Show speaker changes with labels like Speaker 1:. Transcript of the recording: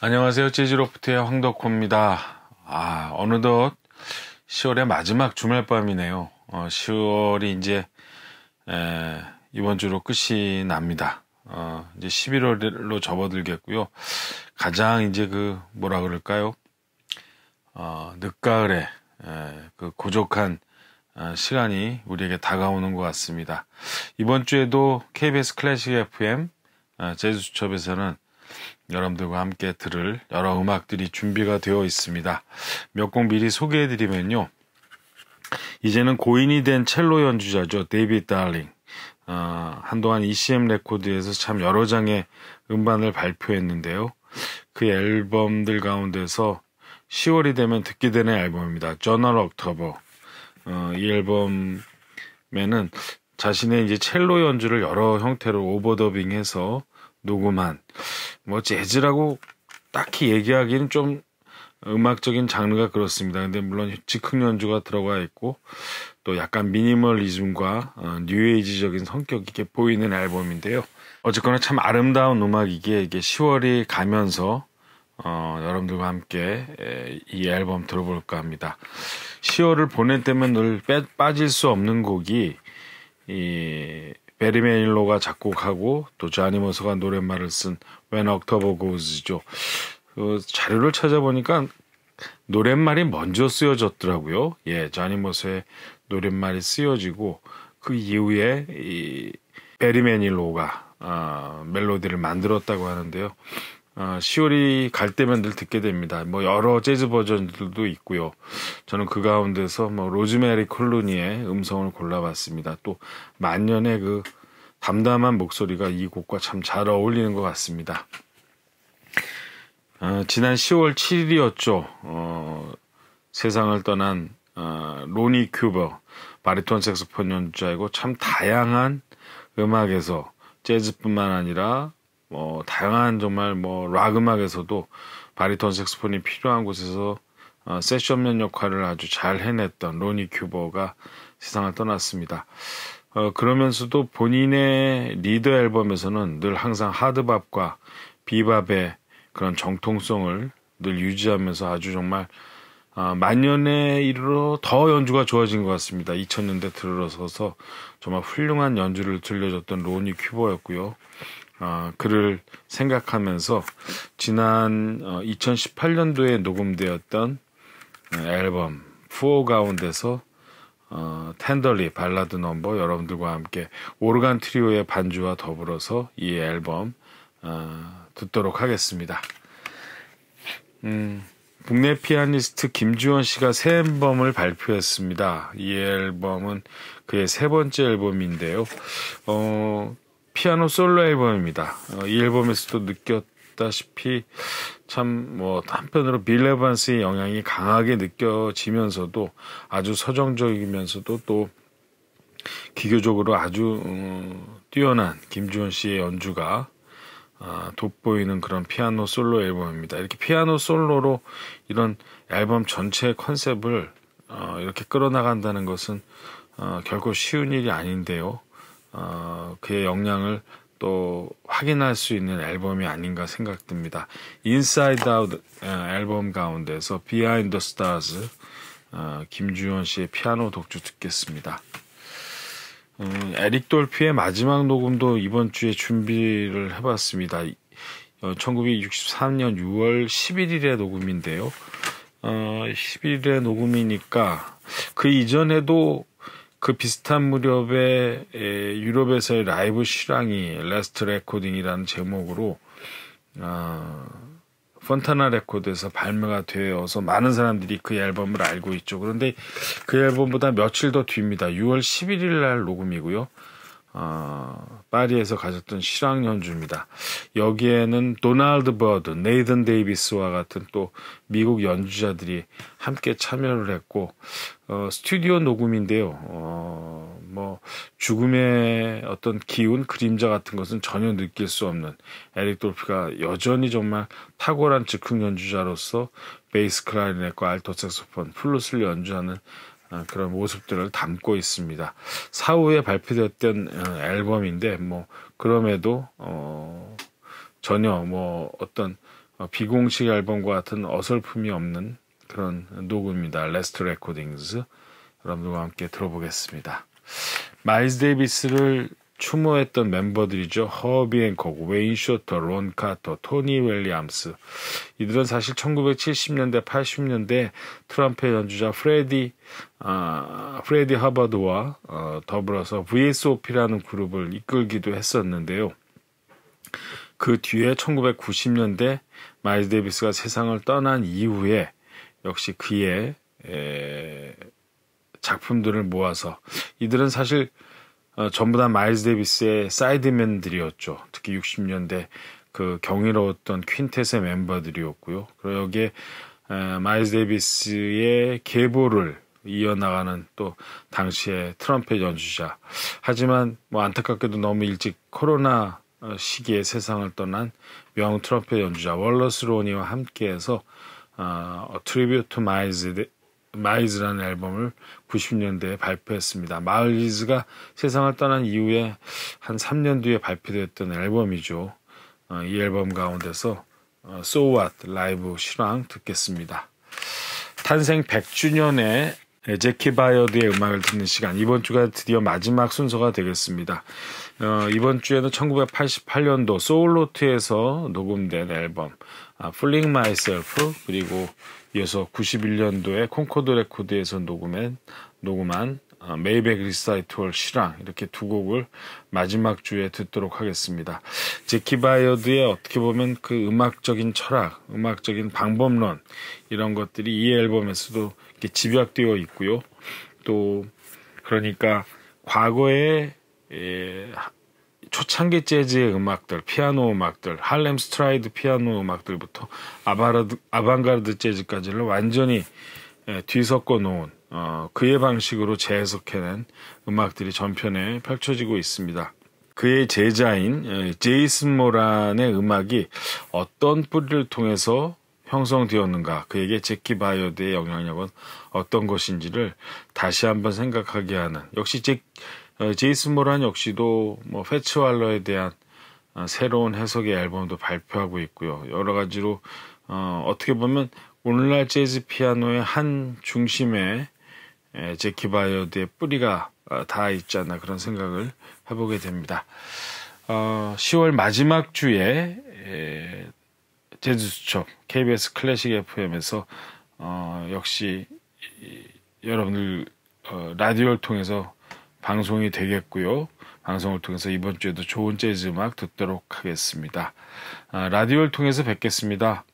Speaker 1: 안녕하세요. 재즈로프트의 황덕호입니다. 아, 어느덧 10월의 마지막 주말밤이네요. 어, 10월이 이제, 에, 이번 주로 끝이 납니다. 어, 이제 11월로 접어들겠고요. 가장 이제 그, 뭐라 그럴까요? 어, 늦가을에, 에, 그 고족한 어, 시간이 우리에게 다가오는 것 같습니다. 이번 주에도 KBS 클래식 FM, 어, 재즈수첩에서는 여러분들과 함께 들을 여러 음악들이 준비가 되어 있습니다. 몇 곡 미리 소개해드리면요. 이제는 고인이 된 첼로 연주자죠. 데이비드 달링. 어, 한동안 ECM 레코드에서 참 여러 장의 음반을 발표했는데요. 그 앨범들 가운데서 10월이 되면 듣게 되는 앨범입니다. Journal o t 널 옥터버. 어, 이 앨범에는 자신의 이제 첼로 연주를 여러 형태로 오버더빙해서 녹음한 뭐 재즈라고 딱히 얘기하기는 좀 음악적인 장르가 그렇습니다. 근데 물론 즉흥 연주가 들어가 있고 또 약간 미니멀리즘과 어, 뉴에이지적인 성격이 게 보이는 앨범인데요. 어쨌거나 참 아름다운 음악이기에 이게 10월이 가면서 어, 여러분들과 함께 이 앨범 들어볼까 합니다. 10월을 보낼 때면 늘 빠질 수 없는 곡이 이 베리메일로가 작곡하고 또자니모스가 노랫말을 쓴 When October Goes죠. 그 자료를 찾아보니까 노랫말이 먼저 쓰여졌더라고요. 예, 자니모스의 노랫말이 쓰여지고 그 이후에 이 베리메일로가 아, 멜로디를 만들었다고 하는데요. 아, 시월이 갈 때면 늘 듣게 됩니다. 뭐 여러 재즈 버전들도 있고요. 저는 그 가운데서 뭐 로즈메리 콜로니의 음성을 골라봤습니다. 또 만년의 그 담담한 목소리가 이 곡과 참 잘 어울리는 것 같습니다. 어, 지난 10월 7일이었죠. 어, 세상을 떠난 아, 로니 큐버 바리톤 색소폰 연주자이고 참 다양한 음악에서 재즈뿐만 아니라 뭐 다양한 정말 뭐락 음악에서도 바리톤 색스폰이 필요한 곳에서 어, 세션없 역할을 아주 잘 해냈던 로니 큐버가 세상을 떠났습니다. 어, 그러면서도 본인의 리더 앨범에서는 늘 항상 하드밥과 비밥의 그런 정통성을 늘 유지하면서 아주 정말 아, 만년에 이르러 더 연주가 좋아진 것 같습니다. 2000년대 들어서서 정말 훌륭한 연주를 들려줬던 로니 큐버였고요. 아, 그를 생각하면서 지난 2018년도에 어, 녹음되었던 어, 앨범 4 가운데서 어, 텐더리 발라드 넘버 여러분들과 함께 오르간 트리오의 반주와 더불어서 이 앨범 어, 듣도록 하겠습니다. 음, 국내 피아니스트 김주원 씨가 새 앨범을 발표했습니다. 이 앨범은 그의 세 번째 앨범인데요. 어, 피아노 솔로 앨범입니다. 어, 이 앨범에서도 느꼈다시피 참 뭐 한편으로 빌레반스의 영향이 강하게 느껴지면서도 아주 서정적이면서도 또 기교적으로 아주 어, 뛰어난 김주원 씨의 연주가 아, 돋보이는 그런 피아노 솔로 앨범입니다. 이렇게 피아노 솔로로 이런 앨범 전체의 컨셉을 어, 이렇게 끌어나간다는 것은 어, 결코 쉬운 일이 아닌데요. 어, 그의 역량을 또 확인할 수 있는 앨범이 아닌가 생각됩니다. 인사이드 아웃 앨범 가운데서 비하인드 스타즈 어, 김주현 씨의 피아노 독주 듣겠습니다. 음, 에릭 돌피의 마지막 녹음도 이번 주에 준비를 해봤습니다. 1963년 6월 11일에 녹음인데요. 어, 11일에 녹음이니까 그 이전에도 그 비슷한 무렵에 유럽에서의 라이브 실황이 레스트 레코딩이라는 제목으로 어, 펀타나 레코드에서 발매가 되어서 많은 사람들이 그 앨범을 알고 있죠. 그런데 그 앨범보다 며칠 더 뒤입니다. 6월 11일 날 녹음이고요. 어, 파리에서 가졌던 실황 연주입니다. 여기에는 도널드 버드, 네이든 데이비스와 같은 또 미국 연주자들이 함께 참여를 했고 어, 스튜디오 녹음인데요. 어, 뭐 죽음의 어떤 기운, 그림자 같은 것은 전혀 느낄 수 없는 에릭 돌피가 여전히 정말 탁월한 즉흥 연주자로서 베이스 클라리넷과 알토 색소폰, 플루스를 연주하는 아, 그런 모습들을 담고 있습니다. 사후에 발표됐던 어, 앨범인데 뭐 그럼에도 어 전혀 뭐 어떤 어, 비공식 앨범과 같은 어설픔이 없는 그런 녹음입니다. 레스트 레코딩즈 여러분들과 함께 들어보겠습니다. 마이스 데이비스를 추모했던 멤버들이죠. 허비 앤콕, 웨인 쇼터, 론 카터, 토니 웰리암스. 이들은 사실 1970년대, 80년대 트럼프의 연주자 프레디, 아, 프레디 하버드와 어, 더불어서 VSOP라는 그룹을 이끌기도 했었는데요. 그 뒤에 1990년대 마이즈 데비스가 세상을 떠난 이후에 역시 그의 에, 작품들을 모아서 이들은 사실 어, 전부 다 마일스 데이비스의 사이드맨들이었죠. 특히 60년대 그 경이로웠던 퀸텟의 멤버들이었고요. 그리고 여기에 마일스 데이비스의 계보를 이어나가는 또 당시의 트럼펫 연주자. 하지만 뭐 안타깝게도 너무 일찍 코로나 어, 시기에 세상을 떠난 명 트럼펫 연주자 월러스 로니와 함께해서 어, 어 트리뷰트 마일스 마이즈라는 앨범을 90년대에 발표했습니다. 마이즈가 세상을 떠난 이후에 한 3년 뒤에 발표됐던 앨범이죠. 어, 이 앨범 가운데서 어, So What 라이브 실황 듣겠습니다. 탄생 1 0 0주년에 네, 제키 바이어드의 음악을 듣는 시간 이번 주가 드디어 마지막 순서가 되겠습니다. 어, 이번 주에는 1988년도 소울로트에서 녹음된 앨범 아, Fling Myself 그리고 이어서 91년도에 콩코드 레코드에서 녹음한 녹음한 메이백 리사이톨 트 실황 이렇게 두 곡을 마지막 주에 듣도록 하겠습니다. 제키 바이어드의 어떻게 보면 그 음악적인 철학, 음악적인 방법론 이런 것들이 이 앨범에서도 이렇게 집약되어 있고요. 또 그러니까 과거에 예, 초창기 재즈의 음악들, 피아노 음악들, 할렘 스트라이드 피아노 음악들부터 아바르드, 아방가르드 재즈까지를 완전히 예, 뒤섞어 놓은 어, 그의 방식으로 재해석해낸 음악들이 전편에 펼쳐지고 있습니다. 그의 제자인 예, 제이슨 모란의 음악이 어떤 뿌리를 통해서 형성되었는가, 그에게 제키 바이오드의 영향력은 어떤 것인지를 다시 한번 생각하게 하는, 역시 제, 어, 제이슨 모란 역시도 뭐 패츠왈러에 대한 어, 새로운 해석의 앨범도 발표하고 있고요. 여러 가지로 어, 어떻게 보면 오늘날 재즈 피아노의 한 중심에 제키 바이어드의 뿌리가 어, 다 있지 않나 그런 생각을 해보게 됩니다. 10월 어, 마지막 주에 에, 제주수첩 KBS 클래식 FM에서 어, 역시 여러분들 라디오를 통해서 방송이 되겠고요. 방송을 통해서 이번 주에도 좋은 재즈 음악 듣도록 하겠습니다. 아, 라디오를 통해서 뵙겠습니다.